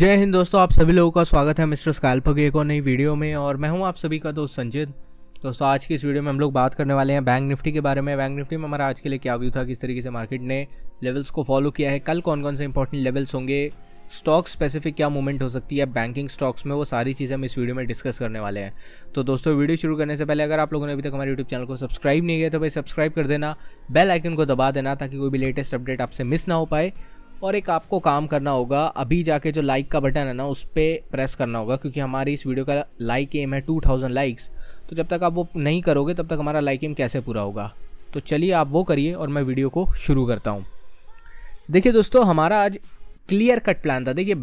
जय हिंद दोस्तों आप सभी लोगों का स्वागत है मिस्टर स्काल पगे को नई वीडियो में और मैं हूं आप सभी का दोस्त संजय दोस्तों आज की इस वीडियो में हम लोग बात करने वाले हैं बैंक निफ्टी के बारे में बैंक निफ्टी में हमारा आज के लिए क्या व्यू था किस तरीके से मार्केट ने लेवल्स को फॉलो किया है कल कौन कौन से इंपॉर्टेंट लेवल्स होंगे स्टॉक स्पेसिफिक क्या मूवमेंट हो सकती है बैंकिंग स्टॉक्स में वो सारी चीज़ें हम इस वीडियो में डिस्कस करने वाले हैं तो दोस्तों वीडियो शुरू करने से पहले अगर आप लोगों ने अभी तक हमारे यूट्यूब चैनल को सब्सक्राइब नहीं किया तो भाई सब्सक्राइब कर देना बेल आइकन को दबा देना ताकि कोई भी लेटेस्ट अपडेट आपसे मिस ना हो पाए और एक आपको काम करना होगा अभी जाके जो लाइक का बटन है ना उस पर प्रेस करना होगा क्योंकि हमारी इस वीडियो का लाइक एम है टू थाउजेंड लाइक्स तो जब तक आप वो नहीं करोगे तब तक हमारा लाइक एम कैसे पूरा होगा तो चलिए आप वो करिए और मैं वीडियो को शुरू करता हूँ देखिए दोस्तों हमारा आज क्लियर कट प्लान था देखिए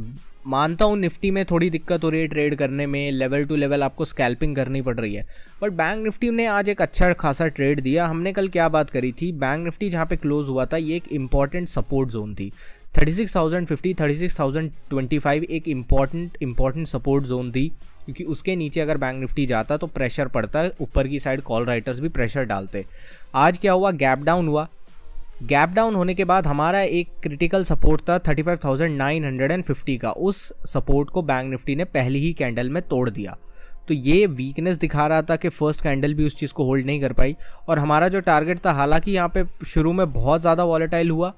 मानता हूँ निफ्टी में थोड़ी दिक्कत हो रही है ट्रेड करने में लेवल टू लेवल आपको स्कैल्पिंग करनी पड़ रही है बट बैंक निफ्टी ने आज एक अच्छा खासा ट्रेड दिया हमने कल क्या बात करी थी बैंक निफ्टी जहाँ पे क्लोज हुआ था ये एक इंपॉर्टेंट सपोर्ट जोन थी thirty six thousand fifty thirty six thousand twenty five एक इम्पॉर्टेंट इम्पॉर्टेंट सपोर्ट जोन थी क्योंकि उसके नीचे अगर बैंक निफ्टी जाता तो प्रेशर पड़ता है ऊपर की साइड कॉल राइटर्स भी प्रेशर डालते आज क्या हुआ गैप डाउन हुआ गैप डाउन होने के बाद हमारा एक क्रिटिकल सपोर्ट था 35,950 का उस सपोर्ट को बैंक निफ्टी ने पहली ही कैंडल में तोड़ दिया तो ये वीकनेस दिखा रहा था कि फर्स्ट कैंडल भी उस चीज़ को होल्ड नहीं कर पाई और हमारा जो टारगेट था हालांकि यहाँ पे शुरू में बहुत ज़्यादा वॉलेटाइल हुआ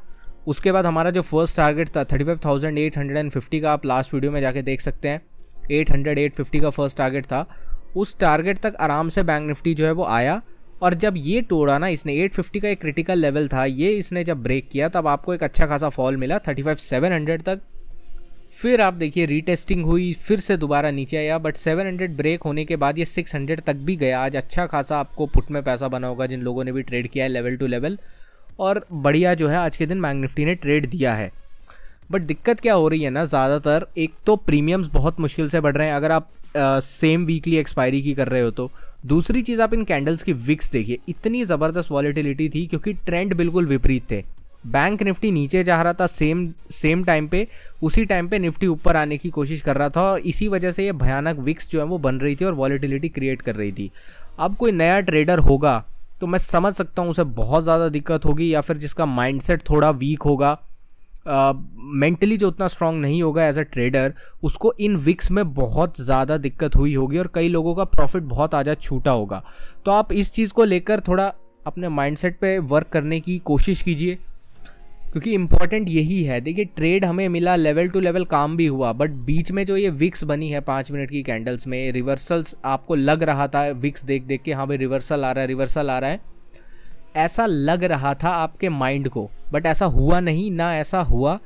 उसके बाद हमारा जो फर्स्ट टारगेट था thirty five thousand eight hundred and fifty का आप लास्ट वीडियो में जाके देख सकते हैं एट हंड्रेड एट फिफ्टी का फर्स्ट टारगेट था उस टारगेट तक आराम से बैंक निफ्टी जो है वो आया और जब ये तोड़ा ना इसने 850 का एक क्रिटिकल लेवल था ये इसने जब ब्रेक किया तब आपको एक अच्छा खासा फॉल मिला 35700 तक फिर आप देखिए रीटेस्टिंग हुई फिर से दोबारा नीचे आया बट 700 ब्रेक होने के बाद ये 600 तक भी गया आज अच्छा खासा आपको पुट में पैसा बना होगा जिन लोगों ने भी ट्रेड किया है लेवल टू लेवल और बढ़िया जो है आज के दिन बैंक निफ्टी ने ट्रेड दिया है बट दिक्कत क्या हो रही है ना ज़्यादातर एक तो प्रीमियम्स बहुत मुश्किल से बढ़ रहे हैं अगर आप सेम वीकली एक्सपायरी की कर रहे हो तो दूसरी चीज़ आप इन कैंडल्स की विक्स देखिए इतनी ज़बरदस्त वॉलीटिलिटी थी क्योंकि ट्रेंड बिल्कुल विपरीत थे बैंक निफ्टी नीचे जा रहा था सेम सेम टाइम पे उसी टाइम पे निफ्टी ऊपर आने की कोशिश कर रहा था और इसी वजह से ये भयानक विक्स जो है वो बन रही थी और वॉलीटिलिटी क्रिएट कर रही थी अब कोई नया ट्रेडर होगा तो मैं समझ सकता हूँ उसे बहुत ज़्यादा दिक्कत होगी या फिर जिसका माइंडसेट थोड़ा वीक होगा मेंटली uh, जो उतना स्ट्रांग नहीं होगा एज अ ट्रेडर उसको इन विक्स में बहुत ज़्यादा दिक्कत हुई होगी और कई लोगों का प्रॉफिट बहुत आजा छूटा होगा तो आप इस चीज़ को लेकर थोड़ा अपने माइंडसेट पे वर्क करने की कोशिश कीजिए क्योंकि इम्पॉर्टेंट यही है देखिए ट्रेड हमें मिला लेवल टू लेवल काम भी हुआ बट बीच में जो ये विक्स बनी है पाँच मिनट की कैंडल्स में रिवर्सल्स आपको लग रहा था विक्स देख देख के हाँ भाई रिवर्सल आ रहा है रिवर्सल आ रहा है ऐसा लग रहा था आपके माइंड को बट ऐसा हुआ नहीं ना ऐसा हुआ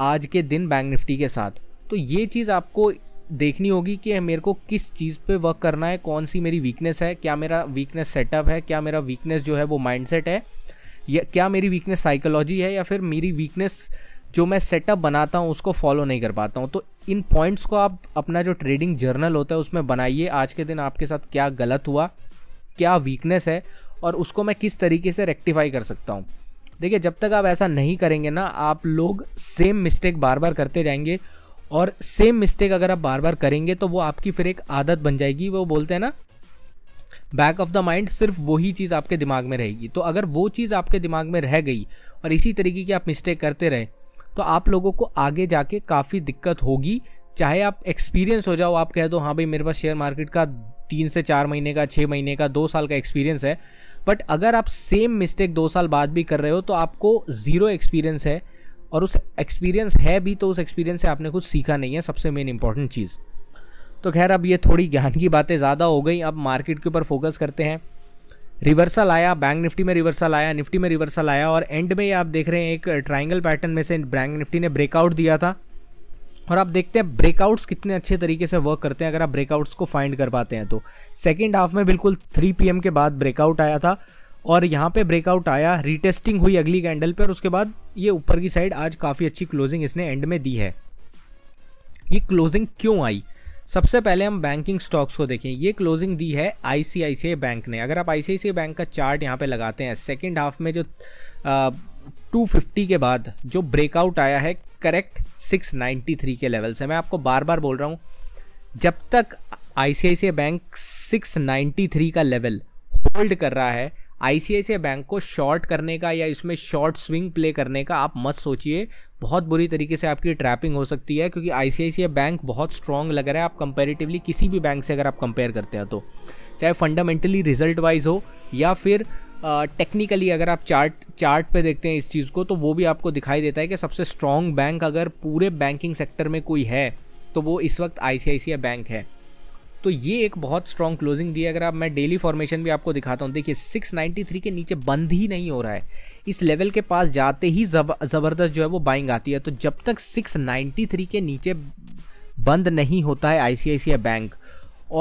आज के दिन बैंक निफ्टी के साथ तो ये चीज़ आपको देखनी होगी कि मेरे को किस चीज़ पे वर्क करना है कौन सी मेरी वीकनेस है क्या मेरा वीकनेस सेटअप है क्या मेरा वीकनेस जो है वो माइंडसेट है या क्या मेरी वीकनेस साइकोलॉजी है या फिर मेरी वीकनेस जो मैं सेटअप बनाता हूँ उसको फॉलो नहीं कर पाता हूँ तो इन पॉइंट्स को आप अपना जो ट्रेडिंग जर्नल होता है उसमें बनाइए आज के दिन आपके साथ क्या गलत हुआ क्या वीकनेस है और उसको मैं किस तरीके से रेक्टिफाई कर सकता हूँ देखिए जब तक आप ऐसा नहीं करेंगे ना आप लोग सेम मिस्टेक बार बार करते जाएंगे और सेम मिस्टेक अगर आप बार बार करेंगे तो वो आपकी फिर एक आदत बन जाएगी वो बोलते हैं ना बैक ऑफ द माइंड सिर्फ वही चीज़ आपके दिमाग में रहेगी तो अगर वो चीज़ आपके दिमाग में रह गई और इसी तरीके की आप मिस्टेक करते रहे तो आप लोगों को आगे जाके काफ़ी दिक्कत होगी चाहे आप एक्सपीरियंस हो जाओ आप कह दो हाँ भाई मेरे पास शेयर मार्केट का तीन से चार महीने का छः महीने का दो साल का एक्सपीरियंस है बट अगर आप सेम मिस्टेक दो साल बाद भी कर रहे हो तो आपको ज़ीरो एक्सपीरियंस है और उस एक्सपीरियंस है भी तो उस एक्सपीरियंस से आपने कुछ सीखा नहीं है सबसे मेन इंपॉर्टेंट चीज़ तो खैर अब ये थोड़ी ज्ञान की बातें ज़्यादा हो गई अब मार्केट के ऊपर फोकस करते हैं रिवर्सल आया बैंक निफ्टी में रिवर्सल आया निफ्टी में रिवर्सल आया और एंड में आप देख रहे हैं एक ट्राइंगल पैटर्न में से बैंक निफ्टी ने ब्रेकआउट दिया था और आप देखते हैं ब्रेकआउट्स कितने अच्छे तरीके से वर्क करते हैं अगर आप ब्रेकआउट्स को फाइंड कर पाते हैं तो सेकेंड हाफ में बिल्कुल थ्री पी के बाद ब्रेकआउट आया था और यहाँ पे ब्रेकआउट आया रीटेस्टिंग हुई अगली कैंडल पर उसके बाद ये ऊपर की साइड आज काफ़ी अच्छी क्लोजिंग इसने एंड में दी है ये क्लोजिंग क्यों आई सबसे पहले हम बैंकिंग स्टॉक्स को देखें ये क्लोजिंग दी है आईसीआईसीआई बैंक ने अगर आप आईसीआईसीआई बैंक का चार्ट यहाँ पे लगाते हैं सेकेंड हाफ में जो टू फिफ्टी के बाद जो ब्रेकआउट आया है करेक्ट सिक्स नाइन्टी थ्री के लेवल से मैं आपको बार बार बोल रहा हूँ जब तक ICICI bank six ninety three का लेवल होल्ड कर रहा है आईसीआईसीआई बैंक को शॉर्ट करने का या इसमें शॉर्ट स्विंग प्ले करने का आप मत सोचिए बहुत बुरी तरीके से आपकी ट्रैपिंग हो सकती है क्योंकि आई बैंक बहुत स्ट्रांग लग रहा है आप कंपेरेटिवली किसी भी बैंक से अगर आप कंपेयर करते हैं तो चाहे फंडामेंटली रिजल्ट वाइज हो या फिर टेक्निकली uh, अगर आप चार्ट चार्ट पे देखते हैं इस चीज़ को तो वो भी आपको दिखाई देता है कि सबसे स्ट्रॉन्ग बैंक अगर पूरे बैंकिंग सेक्टर में कोई है तो वो इस वक्त आई बैंक है तो ये एक बहुत स्ट्रॉन्ग क्लोजिंग दी है अगर आप मैं डेली फॉर्मेशन भी आपको दिखाता हूँ देखिए 693 के नीचे बंद ही नहीं हो रहा है इस लेवल के पास जाते ही जब ज़बरदस्त जो है वो बाइंग आती है तो जब तक 693 के नीचे बंद नहीं होता है आई बैंक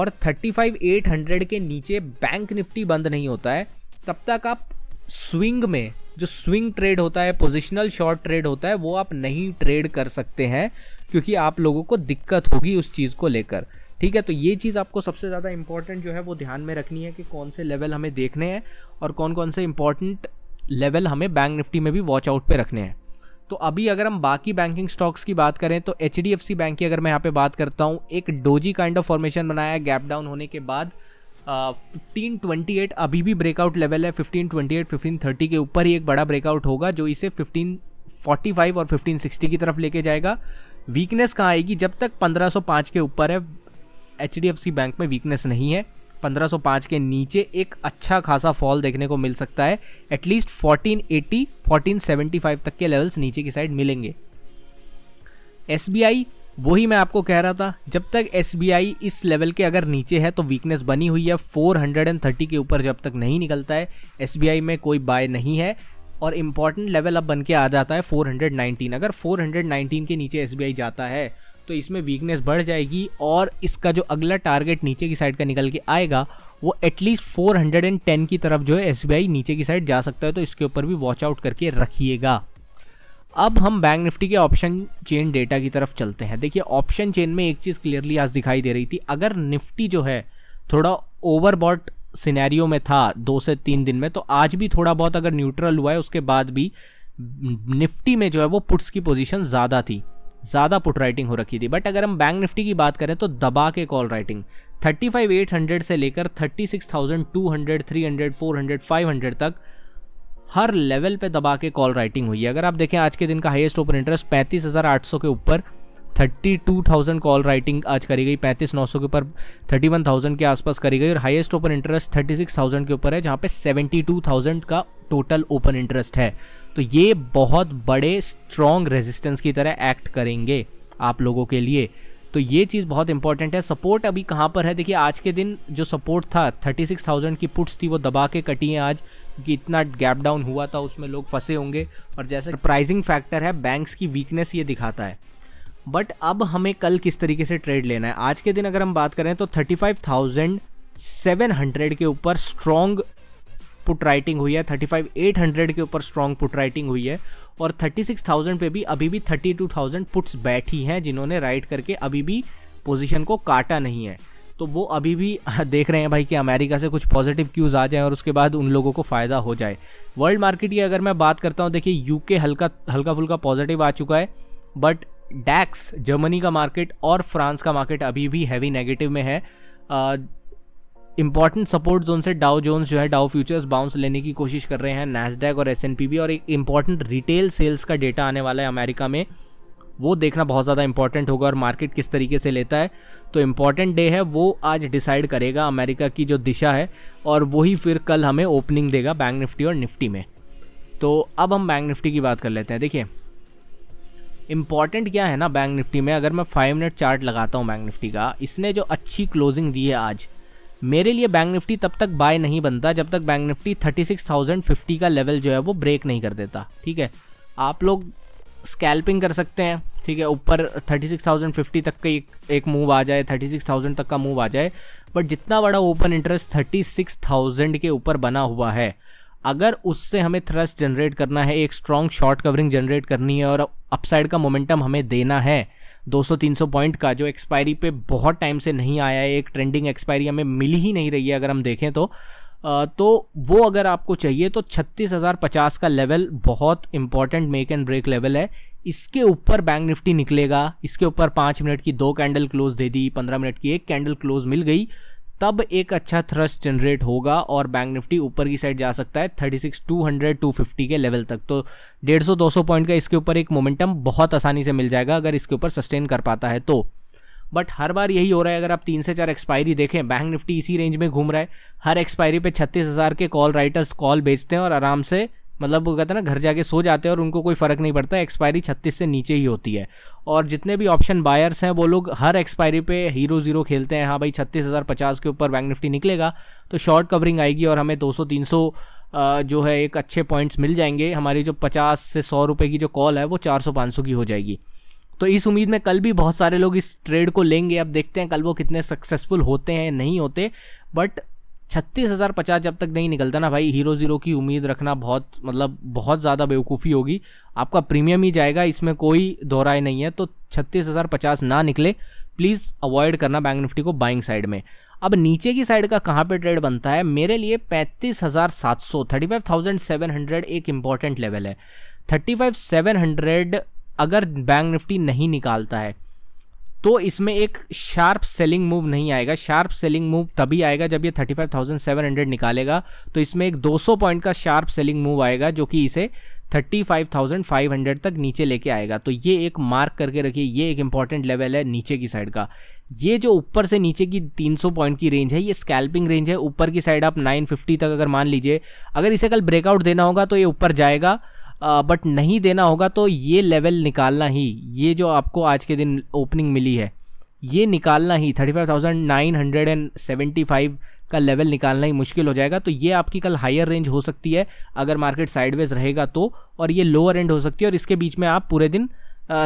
और 35800 के नीचे बैंक निफ्टी बंद नहीं होता है तब तक आप स्विंग में जो स्विंग ट्रेड होता है पोजिशनल शॉर्ट ट्रेड होता है वो आप नहीं ट्रेड कर सकते हैं क्योंकि आप लोगों को दिक्कत होगी उस चीज़ को लेकर ठीक है तो ये चीज़ आपको सबसे ज़्यादा इंपॉर्टेंट जो है वो ध्यान में रखनी है कि कौन से लेवल हमें देखने हैं और कौन कौन से इंपॉर्टेंट लेवल हमें बैंक निफ्टी में भी वॉच आउट पे रखने हैं तो अभी अगर हम बाकी बैंकिंग स्टॉक्स की बात करें तो H D F C bank की अगर मैं यहाँ पे बात करता हूँ एक डोजी काइंड ऑफ फॉर्मेशन बनाया है गैप डाउन होने के बाद फिफ्टीन ट्वेंटी एट अभी भी ब्रेकआउट लेवल है fifteen twenty eight fifteen thirty के ऊपर ही एक बड़ा ब्रेकआउट होगा जो इसे फिफ्टीन फोर्टी फाइव और फिफ्टीन सिक्सटी की तरफ लेके जाएगा वीकनेस कहाँ आएगी जब तक पंद्रह सौ पाँच के ऊपर है एच बैंक में वीकनेस नहीं है 1505 के नीचे एक अच्छा खासा फॉल देखने को मिल सकता है एटलीस्ट 1480, 1475 तक के लेवल्स नीचे की साइड मिलेंगे एस वही मैं आपको कह रहा था जब तक एस इस लेवल के अगर नीचे है तो वीकनेस बनी हुई है 430 के ऊपर जब तक नहीं निकलता है एस में कोई बाय नहीं है और इम्पॉर्टेंट लेवल अब बन के आ जाता है 419 अगर 419 के नीचे एस जाता है तो इसमें वीकनेस बढ़ जाएगी और इसका जो अगला टारगेट नीचे की साइड का निकल के आएगा वो एटलीस्ट 410 की तरफ जो है एस नीचे की साइड जा सकता है तो इसके ऊपर भी वॉच आउट करके रखिएगा अब हम बैंक निफ्टी के ऑप्शन चेन डेटा की तरफ चलते हैं देखिए ऑप्शन चेन में एक चीज़ क्लियरली आज दिखाई दे रही थी अगर निफ्टी जो है थोड़ा ओवरबॉट सिनेरियो में था दो से तीन दिन में तो आज भी थोड़ा बहुत अगर न्यूट्रल हुआ है उसके बाद भी निफ्टी में जो है वो पुट्स की पोजीशन ज़्यादा थी ज़्यादा पुट राइटिंग हो रखी थी बट अगर हम बैंक निफ्टी की बात करें तो दबा के कॉल राइटिंग 35,800 से लेकर 36,200, 300, 400, 500 तक हर लेवल पे दबा के कॉल राइटिंग हुई है अगर आप देखें आज के दिन का हाईएस्ट ओपन इंटरेस्ट 35,800 के ऊपर thirty two thousand call writing आज करी गई पैंतीस नौ सौ के ऊपर थर्टी वन थाउजेंड के आसपास करी गई और highest open interest thirty six thousand के ऊपर है जहाँ पे सेवेंटी टू थाउजेंड का टोटल ओपन इंटरेस्ट है तो ये बहुत बड़े स्ट्रॉन्ग रेजिस्टेंस की तरह एक्ट करेंगे आप लोगों के लिए तो ये चीज़ बहुत इंपॉर्टेंट है सपोर्ट अभी कहाँ पर है देखिए आज के दिन जो सपोर्ट था थर्टी सिक्स थाउजेंड की पुट्स थी वो दबा के कटी हैं आज क्योंकि इतना गैप डाउन हुआ था उसमें लोग फंसे होंगे और जैसे प्राइजिंग फैक्टर है बैंक्स की वीकनेस ये दिखाता है बट अब हमें कल किस तरीके से ट्रेड लेना है आज के दिन अगर हम बात करें तो हंड्रेड के ऊपर स्ट्रॉन्ग पुट राइटिंग हुई है हंड्रेड के ऊपर स्ट्रॉन्ग पुट राइटिंग हुई है और 36,000 पे भी अभी भी 32,000 पुट्स बैठी हैं जिन्होंने राइट करके अभी भी पोजीशन को काटा नहीं है तो वो अभी भी देख रहे हैं भाई कि अमेरिका से कुछ पॉजिटिव क्यूज़ आ जाएं और उसके बाद उन लोगों को फ़ायदा हो जाए वर्ल्ड मार्केट की अगर मैं बात करता हूँ देखिए यूके हल्का हल्का फुल्का पॉजिटिव आ चुका है बट डैक्स जर्मनी का मार्केट और फ्रांस का मार्केट अभी भी हैवी नेगेटिव में है इंपॉर्टेंट सपोर्ट जोन से डाउ जोन्स जो है डाउ फ्यूचर्स बाउंस लेने की कोशिश कर रहे हैं नैसडैक और एस भी और एक इम्पॉर्टेंट रिटेल सेल्स का डेटा आने वाला है अमेरिका में वो देखना बहुत ज़्यादा इंपॉर्टेंट होगा और मार्केट किस तरीके से लेता है तो इम्पॉर्टेंट डे है वो आज डिसाइड करेगा अमेरिका की जो दिशा है और वही फिर कल हमें ओपनिंग देगा बैंक निफ्टी और निफ्टी में तो अब हम बैंक निफ्टी की बात कर लेते हैं देखिए इंपॉर्टेंट क्या है ना बैंक निफ्टी में अगर मैं फाइव मिनट चार्ट लगाता हूँ बैंक निफ्टी का इसने जो अच्छी क्लोजिंग दी है आज मेरे लिए बैंक निफ्टी तब तक बाय नहीं बनता जब तक बैंक निफ्टी 36,050 का लेवल जो है वो ब्रेक नहीं कर देता ठीक है आप लोग स्कैल्पिंग कर सकते हैं ठीक है ऊपर 36,050 तक का एक, एक मूव आ जाए 36,000 तक का मूव आ जाए बट जितना बड़ा ओपन इंटरेस्ट 36,000 के ऊपर बना हुआ है अगर उससे हमें थ्रस्ट जनरेट करना है एक स्ट्रॉन्ग शॉर्ट कवरिंग जनरेट करनी है और अपसाइड का मोमेंटम हमें देना है 200-300 पॉइंट का जो एक्सपायरी पे बहुत टाइम से नहीं आया है एक ट्रेंडिंग एक्सपायरी हमें मिल ही नहीं रही है अगर हम देखें तो तो वो अगर आपको चाहिए तो छत्तीस हज़ार पचास का लेवल बहुत important make and break level है इसके ऊपर बैंक निफ्टी निकलेगा इसके ऊपर पाँच मिनट की दो कैंडल क्लोज दे दी पंद्रह मिनट की एक कैंडल क्लोज मिल गई तब एक अच्छा थ्रस्ट जनरेट होगा और बैंक निफ्टी ऊपर की साइड जा सकता है thirty six two hundred to fifty के लेवल तक तो डेढ़ सौ दो सौ पॉइंट का इसके ऊपर एक मोमेंटम बहुत आसानी से मिल जाएगा अगर इसके ऊपर सस्टेन कर पाता है तो बट हर बार यही हो रहा है अगर आप तीन से चार एक्सपायरी देखें बैंक निफ्टी इसी रेंज में घूम रहा है हर एक्सपायरी पे छत्तीस हज़ार के कॉल राइटर्स कॉल बेचते हैं और आराम से मतलब वो कहते हैं ना घर जाके सो जाते हैं और उनको कोई फ़र्क नहीं पड़ता एक्सपायरी छत्तीस से नीचे ही होती है और जितने भी ऑप्शन बायर्स हैं वो लोग हर एक्सपायरी पे हीरो ज़ीरो खेलते हैं हाँ भाई छत्तीस हज़ार पचास के ऊपर बैंक निफ्टी निकलेगा तो शॉर्ट कवरिंग आएगी और हमें दो सौ तीन सौ जो है एक अच्छे पॉइंट्स मिल जाएंगे हमारी जो पचास से सौ रुपये की जो कॉल है वो चार सौ पाँच सौ की हो जाएगी तो इस उम्मीद में कल भी बहुत सारे लोग इस ट्रेड को लेंगे अब देखते हैं कल वो कितने सक्सेसफुल होते हैं नहीं होते बट छत्तीस हज़ार पचास जब तक नहीं निकलता ना भाई हीरो ज़ीरो की उम्मीद रखना बहुत मतलब बहुत ज़्यादा बेवकूफ़ी होगी आपका प्रीमियम ही जाएगा इसमें कोई दोहराए नहीं है तो छत्तीस हज़ार पचास ना निकले प्लीज़ अवॉइड करना बैंक निफ्टी को बाइंग साइड में अब नीचे की साइड का कहाँ पे ट्रेड बनता है मेरे लिए पैंतीस हज़ार सात सौ thirty five thousand seven hundred एक इम्पॉर्टेंट लेवल है थर्टी फाइव सेवन हंड्रेड अगर बैंक निफ्टी नहीं निकालता है तो इसमें एक शार्प सेलिंग मूव नहीं आएगा शार्प सेलिंग मूव तभी आएगा जब ये 35,700 निकालेगा तो इसमें एक 200 पॉइंट का शार्प सेलिंग मूव आएगा जो कि इसे 35,500 तक नीचे लेके आएगा तो ये एक मार्क करके रखिए ये एक इंपॉर्टेंट लेवल है नीचे की साइड का ये जो ऊपर से नीचे की 300 पॉइंट की रेंज है ये स्कैल्पिंग रेंज है ऊपर की साइड आप 950 तक अगर मान लीजिए अगर इसे कल ब्रेकआउट देना होगा तो ये ऊपर जाएगा बट नहीं देना होगा तो ये लेवल निकालना ही ये जो आपको आज के दिन ओपनिंग मिली है ये निकालना ही thirty five thousand nine hundred and seventy five का लेवल निकालना ही मुश्किल हो जाएगा तो ये आपकी कल हायर रेंज हो सकती है अगर मार्केट साइडवेज रहेगा तो और ये लोअर एंड हो सकती है और इसके बीच में आप पूरे दिन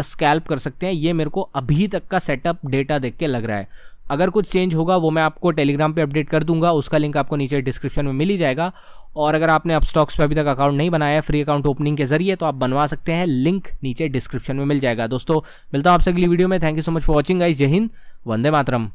स्कैल्प कर सकते हैं ये मेरे को अभी तक का सेटअप डेटा देख के लग रहा है अगर कुछ चेंज होगा वो मैं आपको टेलीग्राम पे अपडेट कर दूंगा उसका लिंक आपको नीचे डिस्क्रिप्शन में मिल ही जाएगा और अगर आपने अपस्टॉक्स पर अभी तक अकाउंट नहीं बनाया फ्री अकाउंट ओपनिंग के जरिए तो आप बनवा सकते हैं लिंक नीचे डिस्क्रिप्शन में मिल जाएगा दोस्तों मिलता हूँ आपसे अगली वीडियो में thank you so much for watching guys जय हिंद वंदे मातरम